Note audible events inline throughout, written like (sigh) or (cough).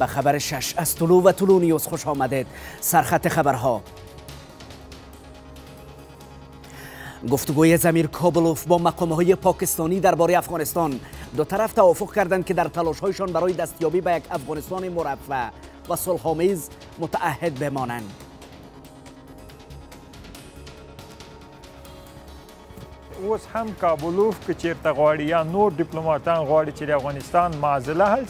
به خبر شش از طلوع و طلوع نیوز خوش آمدید سرخط خبرها گفتگوی زمیر کابلوف با مقامهای های پاکستانی درباره افغانستان دو طرف توافق کردند که در تلاشهایشان برای دستیابی به یک افغانستان مرفع و صلحآمیز متعهد بمانند اوس هم کابلوف که چیرته غواړي یا نور دیپلماتان غواړي چې افغانستان معضله حل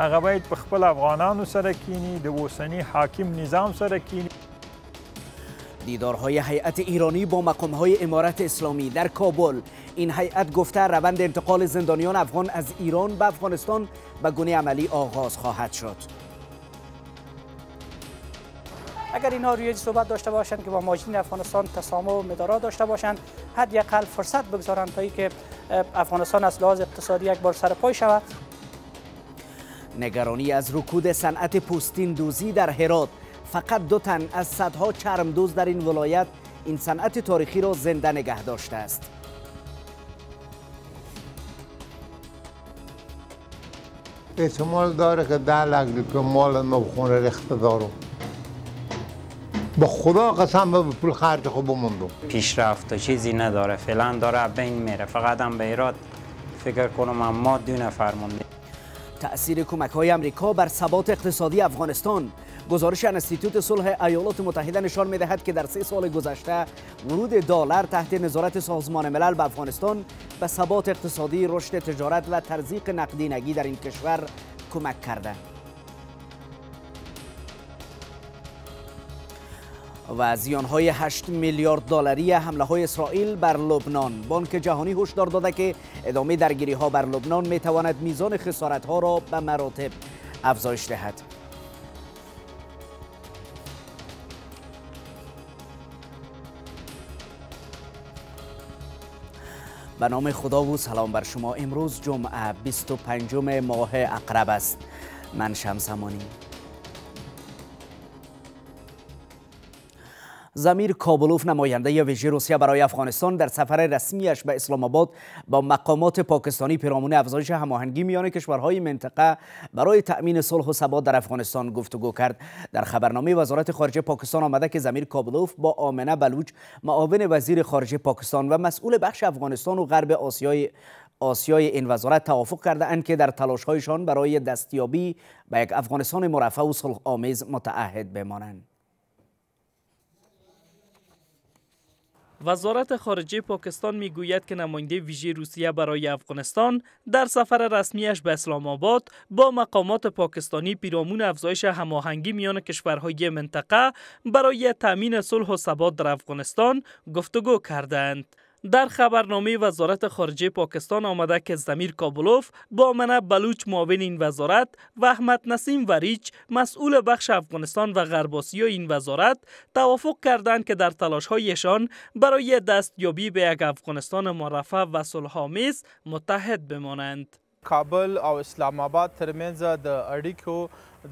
هغه باید په خپل افغانانو سره کینی د وسنی حاکم نظام سره کینی دیدارهای هیئت ایرانی با مقامهای امارت اسلامی در کابل این هیئت گفته روند انتقال زندانیان افغان از ایران به افغانستان به گونه عملی آغاز خواهد شد اگر اینها روی صحبت داشته باشند که با ماجین افغانستان تسامح و مدارا داشته باشند حد یک فرصت بگذارند تا که افغانستان از لحاظ اقتصادی یک بار سرپای شود نگرانی از رکود صنعت پوستین دوزی در هرات فقط دو تن از صدها دوز در این ولایت این صنعت تاریخی را زنده نگه داشته است احتمال داره که ده لگلی که مال نوخونه ریخته دارم با خدا قسم به پول خرج خوب بموندم پیشرفت چیزی نداره فعلا داره بین میره فقط هم به ایراد فکر کنم ما دو نفر مونده تأثیر کمک های امریکا بر ثبات اقتصادی افغانستان گزارش انستیتوت صلح ایالات متحده نشان می دهد که در سه سال گذشته ورود دلار تحت نظارت سازمان ملل به افغانستان به ثبات اقتصادی رشد تجارت و ترزیق نقدینگی در این کشور کمک کرده و زیان های 8 میلیارد دلاری حمله های اسرائیل بر لبنان بانک جهانی هشدار داده که ادامه درگیری ها بر لبنان می تواند میزان خسارت ها را به مراتب افزایش دهد به نام خدا و سلام بر شما امروز جمعه 25 ماه اقرب است من شمس امانی زمیر کابلوف نماینده ویژه روسیه برای افغانستان در سفر رسمیش به اسلام آباد با مقامات پاکستانی پیرامون افزایش هماهنگی میان کشورهای منطقه برای تأمین صلح و ثبات در افغانستان گفتگو کرد در خبرنامه وزارت خارجه پاکستان آمده که زمیر کابلوف با آمنه بلوچ معاون وزیر خارجه پاکستان و مسئول بخش افغانستان و غرب آسیای آسیای این وزارت توافق کرده اند که در تلاشهایشان برای دستیابی به یک افغانستان مرفع و صلح متعهد بمانند وزارت خارجه پاکستان میگوید که نماینده ویژه روسیه برای افغانستان در سفر رسمیش به اسلام آباد با مقامات پاکستانی پیرامون افزایش هماهنگی میان کشورهای منطقه برای تامین صلح و ثبات در افغانستان گفتگو کردند در خبرنامه وزارت خارجه پاکستان آمده که زمیر کابلوف با منه بلوچ معاون این وزارت و احمد نسیم وریچ مسئول بخش افغانستان و غرباسی این وزارت توافق کردند که در هایشان برای دستیابی به یک افغانستان مرفع و صلحآمیز متحد بمانند. کابل او اسلام آباد ترمنځ د اړیکو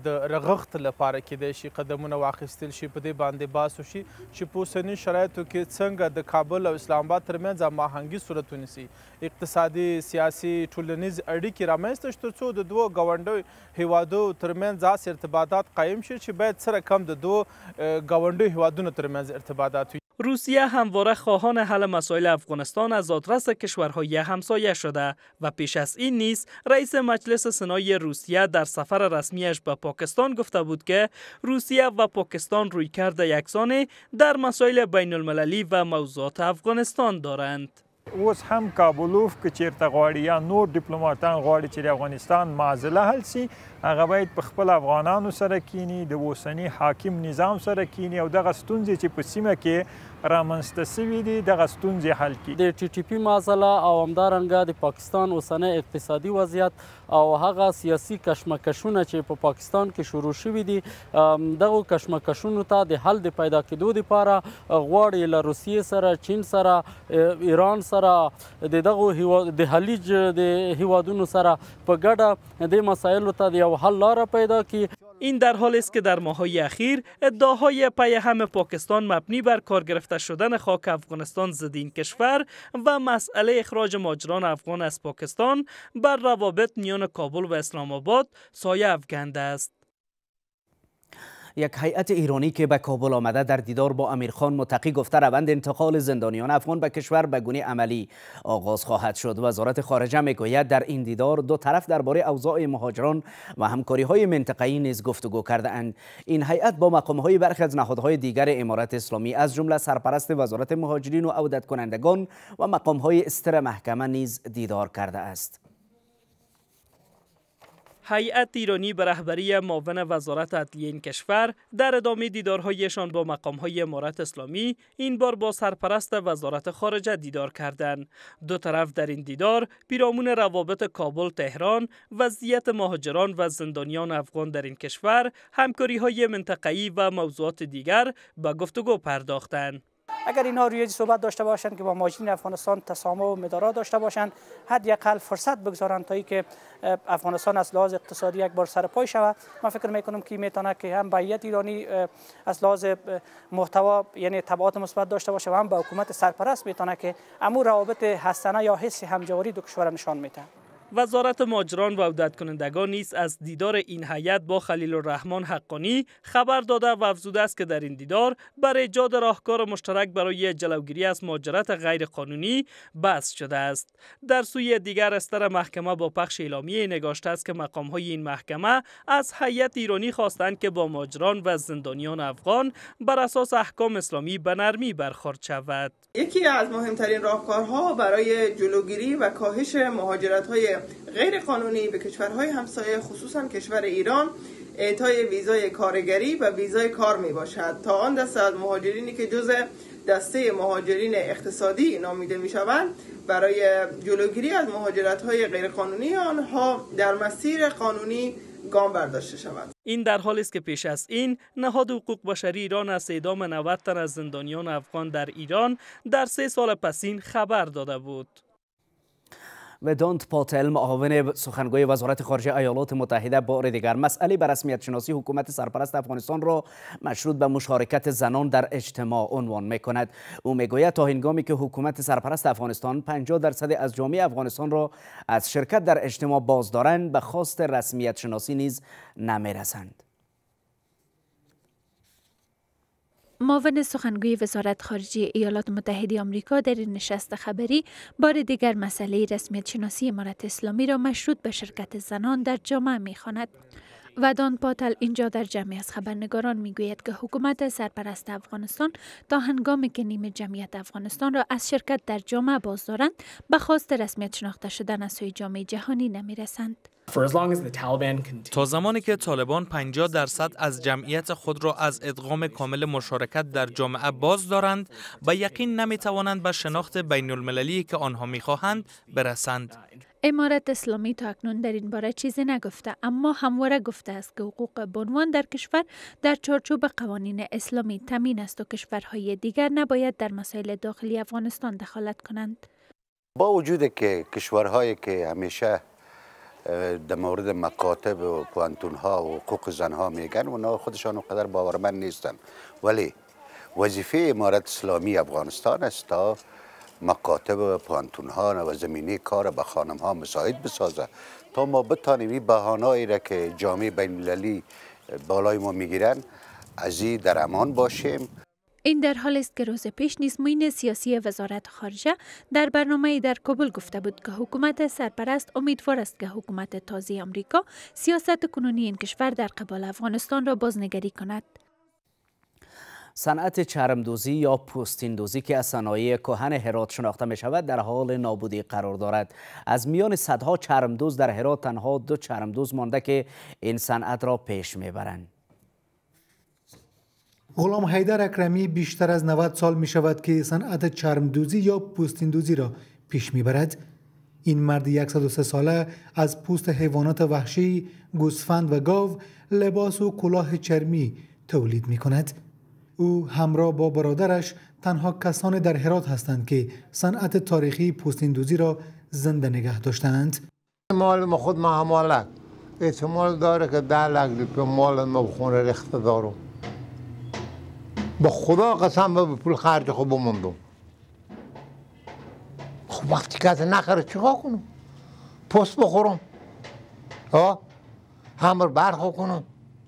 د رغښت لپاره کې د شي قدمونه واخیستل شي په دې باندې باسو شي چې په اوسني شرایطو کې څنګه د کابل او اسلام آباد ترمنځ هماهنګي صورت ونیسي اقتصادي سیاسي ټولنیز اړیکې رامنځته شي ترڅو د دوو ګاونډیو هیوادو ترمنځ داسې ارتباطات قایم شي چې باید سره کم د دوو ګاونډیو هیوادونو ترمنځ ارتباطات وي روسیه همواره خواهان حل مسائل افغانستان از آدرس کشورهای همسایه شده و پیش از این نیز رئیس مجلس سنای روسیه در سفر رسمیش به پاکستان گفته بود که روسیه و پاکستان روی کرده یکسانی در مسائل بین المللی و موضوعات افغانستان دارند. اوس هم کابلوف که چیرته غواړي یا نور دیپلماتان غواړي چې افغانستان معضله حل سی هغه باید په خپل افغانانو سره کینی د حاکم نظام سره کینی او دغه ستونزې چې په سیمه رامنځته شوي دي دغه ستونزې حل کړي د ټي ټي پي معضله او همدارنګه د پاکستان اوسنی اقتصادي وضعیت او هغه سیاسي کشمکشونه چې په پاکستان کې شروع شوي دي دغه کشمکشونو ته د حل د پیدا کېدو لپاره غواړي له روسیې سره چین سره ایران سره د دغه د خلیج د هیوادونو سره په ګډه د مسایلو ته یو حل لار پیدا کړي این در حال است که در ماهای اخیر ادعاهای پی هم پاکستان مبنی بر کار گرفته شدن خاک افغانستان زدین این کشور و مسئله اخراج ماجران افغان از پاکستان بر روابط میان کابل و اسلام آباد سایه افگنده است یک هیئت ایرانی که به کابل آمده در دیدار با امیرخان متقی گفته روند انتقال زندانیان افغان به کشور به گونه عملی آغاز خواهد شد وزارت خارجه میگوید در این دیدار دو طرف درباره اوضاع مهاجران و همکاری های منطقه‌ای نیز گفتگو کرده اند این هیئت با مقام های برخی از نهادهای دیگر امارات اسلامی از جمله سرپرست وزارت مهاجرین و عودت کنندگان و مقام های استر محکمه نیز دیدار کرده است هیئت ایرانی به رهبری معاون وزارت عدلیه این کشور در ادامه دیدارهایشان با مقامهای امارت اسلامی این بار با سرپرست وزارت خارجه دیدار کردند دو طرف در این دیدار پیرامون روابط کابل تهران وضعیت مهاجران و زندانیان افغان در این کشور همکاری های منطقه‌ای و موضوعات دیگر به گفتگو پرداختند اگر اینها روی صحبت داشته باشند که با ماجرین افغانستان تسامح و مدارا داشته باشند حد یکل فرصت بگذارند تا که افغانستان از لحاظ اقتصادی یک بار سر پای شود من فکر میکنم که میتونه که هم بیعت ایرانی از لحاظ محتوا یعنی تبعات مثبت داشته باشه و هم به حکومت سرپرست میتونه که امور روابط حسنه یا حس همجواری دو کشور نشان میده وزارت ماجران و عودت کنندگان نیز از دیدار این هیئت با خلیل الرحمن حقانی خبر داده و افزود است که در این دیدار بر ایجاد راهکار مشترک برای جلوگیری از مهاجرت غیرقانونی بحث شده است در سوی دیگر استر محکمه با پخش اعلامیه نگاشته است که مقام های این محکمه از هیئت ایرانی خواستند که با ماجران و زندانیان افغان بر اساس احکام اسلامی به نرمی برخورد شود یکی از مهمترین راهکارها برای جلوگیری و کاهش مهاجرت های غیر قانونی به کشورهای همسایه خصوصا کشور ایران اعطای ویزای کارگری و ویزای کار می باشد تا آن دست از مهاجرینی که جز دسته مهاجرین اقتصادی نامیده می شوند برای جلوگیری از مهاجرت های غیرقانونی آنها در مسیر قانونی گام برداشته شود این در حالی است که پیش از این نهاد حقوق بشری ایران از اعدام 90 تن از زندانیان افغان در ایران در سه سال پسین خبر داده بود ودانت پاتل معاون سخنگوی وزارت خارجه ایالات متحده بار دیگر مسئله بر رسمیت شناسی حکومت سرپرست افغانستان را مشروط به مشارکت زنان در اجتماع عنوان میکند. او میگوید تا هنگامی که حکومت سرپرست افغانستان 50 درصد از جامعه افغانستان را از شرکت در اجتماع باز دارند به خواست رسمیت شناسی نیز نمیرسند معاون سخنگوی وزارت خارجه ایالات متحده آمریکا در این نشست خبری بار دیگر مسئله رسمیت شناسی امارت اسلامی را مشروط به شرکت زنان در جامعه میخواند و دان پاتل اینجا در جمعی از خبرنگاران میگوید که حکومت سرپرست افغانستان تا هنگامی که نیمه جمعیت افغانستان را از شرکت در جامعه باز دارند به خواست رسمیت شناخته شدن از سوی جامعه جهانی نمیرسند. تا زمانی که طالبان 50 درصد از جمعیت خود را از ادغام کامل مشارکت در جامعه باز دارند و یقین نمی توانند به شناخت بین المللی که آنها می خواهند برسند. امارت اسلامی تا اکنون در این باره چیزی نگفته اما همواره گفته است که حقوق بنوان در کشور در چارچوب قوانین اسلامی تمین است و کشورهای دیگر نباید در مسائل داخلی افغانستان دخالت کنند با وجود که کشورهایی که همیشه در مورد مکاتب و پوانتون ها و حقوق زن ها میگن اونا خودشان اونقدر باورمند نیستن ولی وظیفه امارت اسلامی افغانستان است تا مکاتب و پوانتون ها و زمینه کار به خانم ها مساعد بسازه تا ما بتانیم بهانایی را که جامعه بین بالای ما میگیرن از این در امان باشیم این در حال است که روز پیش نیز موین سیاسی وزارت خارجه در برنامه در کابل گفته بود که حکومت سرپرست امیدوار است که حکومت تازه آمریکا سیاست کنونی این کشور در قبال افغانستان را بازنگری کند صنعت چرمدوزی یا پوستیندوزی که از صنایع کهن هرات شناخته می شود در حال نابودی قرار دارد از میان صدها چرمدوز در هرات تنها دو چرمدوز مانده که این صنعت را پیش میبرند غلام حیدر اکرمی بیشتر از 90 سال می شود که صنعت چرمدوزی یا پوستیندوزی را پیش می برد. این مرد 103 ساله از پوست حیوانات وحشی، گوسفند و گاو، لباس و کلاه چرمی تولید می کند. او همراه با برادرش تنها کسان در هرات هستند که صنعت تاریخی پوستیندوزی را زنده نگه داشتند. مال ما خود ما همالک احتمال داره که ده لگ مال ما بخونه رخت دارم با خدا قسم به پول خرج خوب بموندم خب وقتی که از نخره چیکار کنم پست بخورم ها همر برخو کنم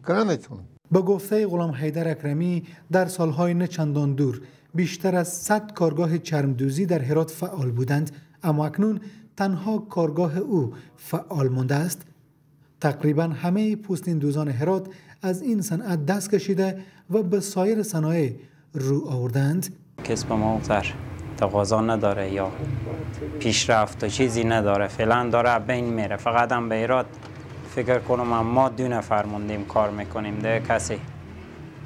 که نمیتونم به گفته غلام حیدر اکرمی در سالهای نه چندان دور بیشتر از 100 کارگاه چرمدوزی در هرات فعال بودند اما اکنون تنها کارگاه او فعال مانده است تقریبا همه پوستین دوزان هرات از این صنعت دست کشیده و به سایر صنایع رو آوردند کسب ما در تقاضا نداره یا پیشرفت و چیزی نداره فعلا داره بین میره فقط هم به ایراد فکر کنم ما دو نفر موندیم کار میکنیم ده کسی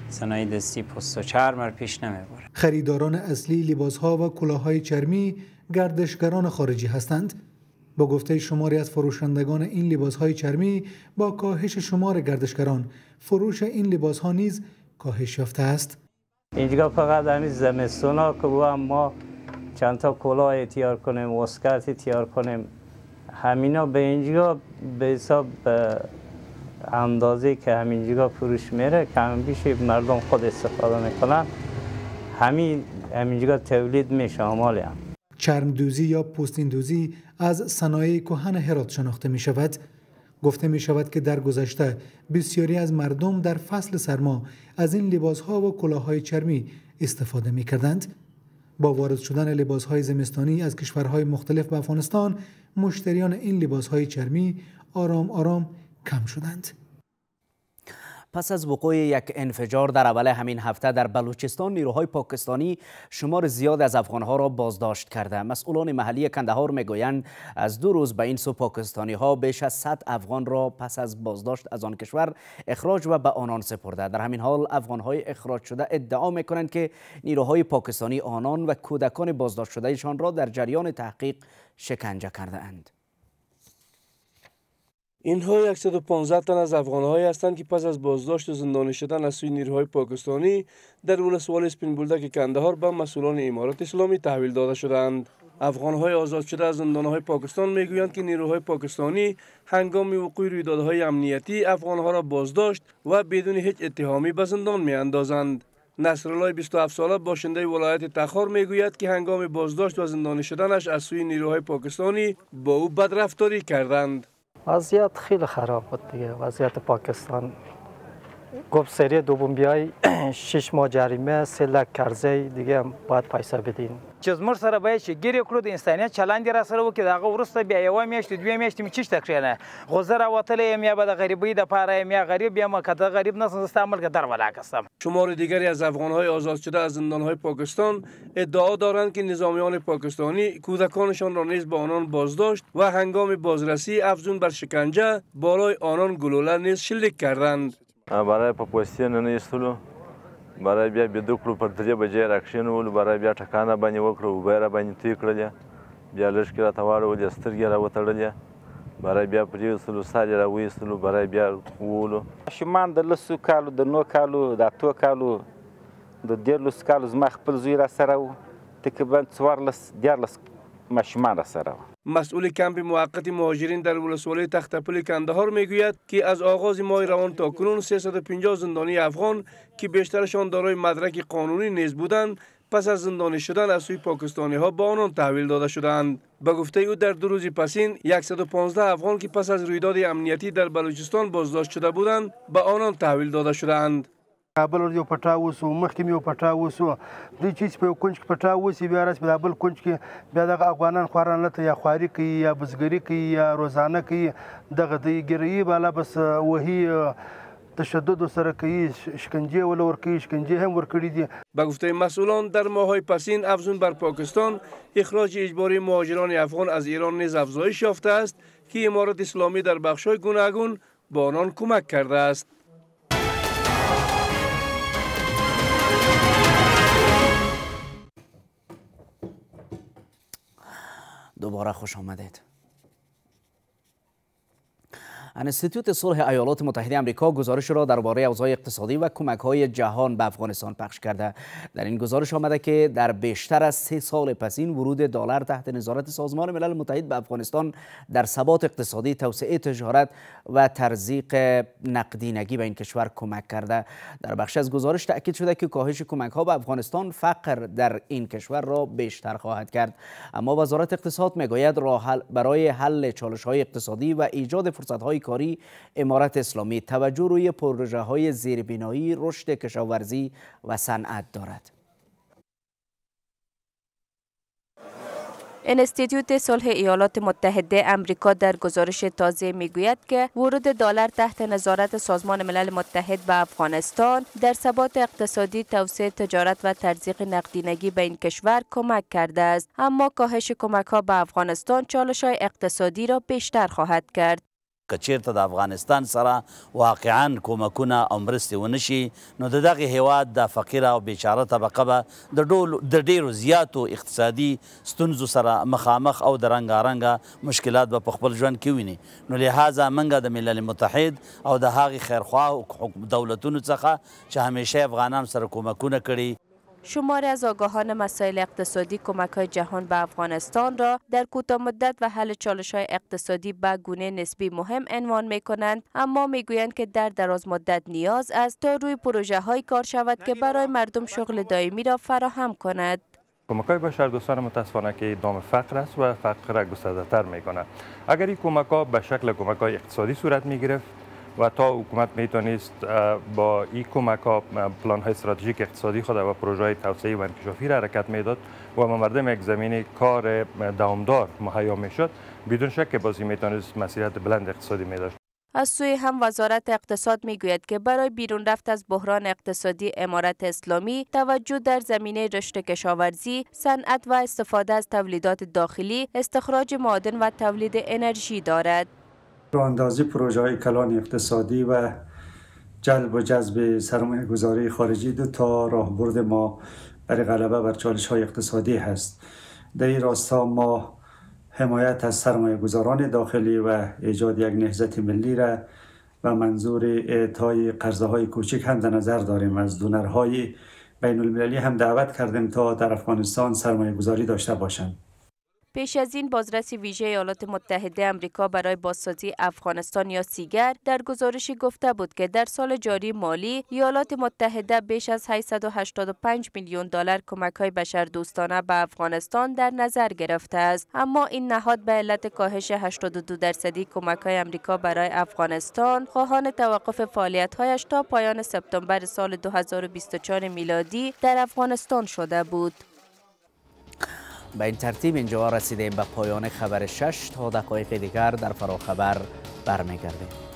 صنایع دستی پست و چرم پیش نمیبره خریداران اصلی لباس ها و های چرمی گردشگران خارجی هستند با گفته شماری از فروشندگان این لباس های چرمی با کاهش شمار گردشگران فروش این لباس ها نیز کاهش یافته است اینجا فقط همین ها که با ما چند تا کلاه اتیار کنیم واسکت تیار کنیم همینا به اینجا به حساب اندازه که همینجا فروش میره کم بیش مردم خود استفاده میکنن همین همینجا تولید میشه همالی هم دوزی یا دوزی از صنایع کهن هرات شناخته می شود گفته می شود که در گذشته بسیاری از مردم در فصل سرما از این لباسها و کلاههای چرمی استفاده می کردند. با وارد شدن لباسهای زمستانی از کشورهای مختلف به افغانستان مشتریان این لباسهای چرمی آرام آرام کم شدند. پس از وقوع یک انفجار در اول همین هفته در بلوچستان نیروهای پاکستانی شمار زیاد از افغانها را بازداشت کرده مسئولان محلی کندهار میگویند از دو روز به این سو پاکستانی ها بیش از 100 افغان را پس از بازداشت از آن کشور اخراج و به آنان سپرده در همین حال افغان های اخراج شده ادعا میکنند که نیروهای پاکستانی آنان و کودکان بازداشت شدهشان را در جریان تحقیق شکنجه کرده اند اینها 115 تن از افغانهایی هستند که پس از بازداشت و زندانی شدن از سوی نیروهای پاکستانی در ولسوال اسپین بولدک کندهار به مسئولان امارات اسلامی تحویل داده شدند. افغانهای آزاد شده از زندانهای پاکستان میگویند که نیروهای پاکستانی هنگام وقوع رویدادهای امنیتی افغانها را بازداشت و بدون هیچ اتهامی به زندان میاندازند. نصرالله 27 ساله باشنده ولایت تخار میگوید که هنگام بازداشت و زندانی شدنش از سوی نیروهای پاکستانی با او بدرفتاری کردند. وضعیت خیلی خراب بود دیگه وضعیت پاکستان گفت سری دوم بیای (clears throat) شش ماه جریمه سه لک کرزه دیگه باید پیسه بدین چیز مر سره باید چې گیری کړو د انسانیت چلندی را سره وکړي د هغه وروسته بیا یوه میاشت دوې میاشتې مې چیشته کړې نه خو زه یم یا به د غریبۍ دپاره یم یا غریب یم که د غریب عمل که در ولاک استم. شمار دیگری از افغانهای آزاد شده از های پاکستان ادعا دارند که نظامیان پاکستانی کودکانشان را نیز به آنان بازداشت و هنگام بازرسی افزون بر شکنجه بالای آنان گلوله نیز شلیک کردند برای په پوستې نه نه ایستلو برای بیا بیده کړو پر درې بجې راکښېنولو برای بیا ټکانه باندې وکړه اوبه یې راباندې توی کړلې بیا لږ کې راته واړولې سترګې یې راوتړلې برای بیا پرېویستلو سر یې راویستلو برای بیا وولو ماشومان د لسو کالو د نو کالو د اتو کالو د دیارلسو کالو زما خپل زوی راسره و تقریبا څوارلس دیارلس ماشومان راسره و مسئول کمپ موقت مهاجرین در ولسوالی تختپل کندهار میگوید که از آغاز ماه روان تا کنون 350 زندانی افغان که بیشترشان دارای مدرک قانونی نیز بودند پس از زندانی شدن از سوی پاکستانی ها با آنان تحویل داده شدند به گفته او در دو روزی پسین 115 افغان که پس از رویداد امنیتی در بلوچستان بازداشت شده بودند به آنان تحویل داده شدند کابل ور یو پټا وسو مخکې یو پټا وسو دوی چې په یو کونج کې پټا وسی بیا راځي په بل کونج کې بیا د افغانان خواران لته یا خواري کوي یا بزګری کوي یا روزانه کوي دغه دی ګری بالا بس وਹੀ تشدد سره کوي شکنجه ول ور کوي شکنجه هم ور کړی دي به گفته مسئولان در ماهای پسین افزون بر پاکستان اخراج اجباری مهاجران افغان از ایران نیز افزایش یافته است که امارات اسلامی در بخش‌های گوناگون به آنان کمک کرده است دوباره خوش آمدید انستیتوت صلح ایالات متحده آمریکا گزارش را درباره اوضاع اقتصادی و کمک های جهان به افغانستان پخش کرده در این گزارش آمده که در بیشتر از سه سال پسین ورود دلار تحت نظارت سازمان ملل متحد به افغانستان در ثبات اقتصادی توسعه تجارت و ترزیق نقدینگی به این کشور کمک کرده در بخش از گزارش تاکید شده که کاهش کمک ها به افغانستان فقر در این کشور را بیشتر خواهد کرد اما وزارت اقتصاد میگوید راه برای حل چالش های اقتصادی و ایجاد فرصت کاری امارت اسلامی توجه روی پروژه های زیربینایی رشد کشاورزی و صنعت دارد انستیتیوت صلح ایالات متحده امریکا در گزارش تازه میگوید که ورود دلار تحت نظارت سازمان ملل متحد به افغانستان در ثبات اقتصادی توسعه تجارت و ترزیق نقدینگی به این کشور کمک کرده است اما کاهش کمک ها به افغانستان چالش های اقتصادی را بیشتر خواهد کرد که چیرته د افغانستان سره واقعا کومکونه او مرستې ونشي نو د دغه هیواد د فقیره او بیچاره طبقه به د ډول د ډیرو زیاتو اقتصادي ستونزو سره مخامخ او د رنګارنګه مشکلات به په خپل ژوند کې ویني نو لهذا منګه د ملل متحد او د هغې خیرخواه دولتونو څخه چې همیشه افغانان سره کومکونه کړي شماری از آگاهان مسائل اقتصادی کمک های جهان به افغانستان را در کوتاه مدت و حل چالش های اقتصادی به گونه نسبی مهم عنوان می کنند اما می که در دراز مدت نیاز است تا روی پروژه های کار شود که برای مردم شغل دائمی را فراهم کند کمک های بشر دوستان متاسفانه که دام فقر است و فقر را گسترده تر می کند اگر این کمک ها به شکل کمک های اقتصادی صورت می و تا حکومت میتونست با این کمک ها پلان های استراتژیک اقتصادی خود و پروژه های توسعه و انکشافی را حرکت میداد و ما مردم یک زمینه کار دوامدار مهیا میشد بدون شک بازی میتونست مسیرت بلند اقتصادی می داشت. از سوی هم وزارت اقتصاد میگوید که برای بیرون رفت از بحران اقتصادی امارت اسلامی توجه در زمینه رشد کشاورزی، صنعت و استفاده از تولیدات داخلی، استخراج معادن و تولید انرژی دارد. راهاندازی پروژه های کلان اقتصادی و جلب و جذب سرمایه گذاری خارجی دو تا راهبرد ما برای غلبه بر چالش های اقتصادی هست در این راستا ما حمایت از سرمایه گذاران داخلی و ایجاد یک نهزت ملی را و منظور اعطای قرضه های کوچک هم در نظر داریم از دونرهای بین المللی هم دعوت کردیم تا در افغانستان سرمایه گذاری داشته باشند پیش از این بازرس ویژه ایالات متحده امریکا برای بازسازی افغانستان یا سیگر در گزارشی گفته بود که در سال جاری مالی ایالات متحده بیش از 885 میلیون دلار کمک های بشر دوستانه به افغانستان در نظر گرفته است اما این نهاد به علت کاهش 82 درصدی کمک های امریکا برای افغانستان خواهان توقف فعالیت هایش تا پایان سپتامبر سال 2024 میلادی در افغانستان شده بود به این ترتیب اینجا رسیدیم به پایان خبر شش تا دقایق دیگر در فراخبر برمیگردیم